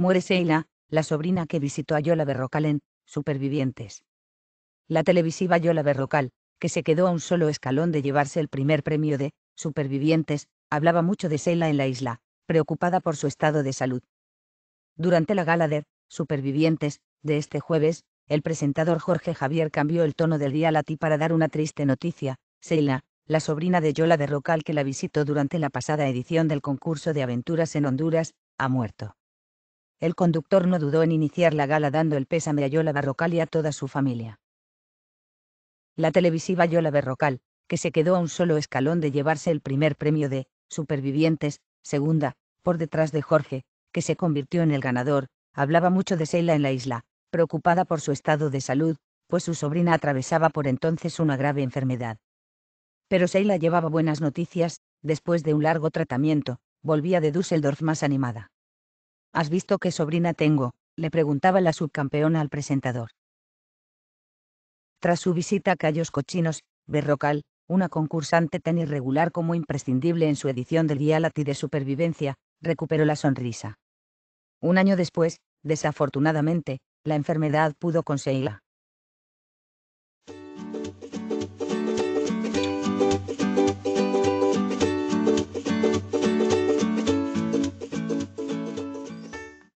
Muere Seila, la sobrina que visitó a Yola Berrocal en Supervivientes. La televisiva Yola Berrocal, que se quedó a un solo escalón de llevarse el primer premio de Supervivientes, hablaba mucho de Seila en la isla, preocupada por su estado de salud. Durante la gala de Supervivientes, de este jueves, el presentador Jorge Javier cambió el tono del día ti para dar una triste noticia, Seila, la sobrina de Yola Berrocal que la visitó durante la pasada edición del concurso de aventuras en Honduras, ha muerto. El conductor no dudó en iniciar la gala dando el pésame a Yola Berrocal y a toda su familia. La televisiva Yola Berrocal, que se quedó a un solo escalón de llevarse el primer premio de Supervivientes, segunda, por detrás de Jorge, que se convirtió en el ganador, hablaba mucho de Seila en la isla, preocupada por su estado de salud, pues su sobrina atravesaba por entonces una grave enfermedad. Pero Seila llevaba buenas noticias, después de un largo tratamiento, volvía de Düsseldorf más animada. ¿Has visto qué sobrina tengo? le preguntaba la subcampeona al presentador. Tras su visita a Callos Cochinos, Berrocal, una concursante tan irregular como imprescindible en su edición del reality de supervivencia, recuperó la sonrisa. Un año después, desafortunadamente, la enfermedad pudo conseguirla.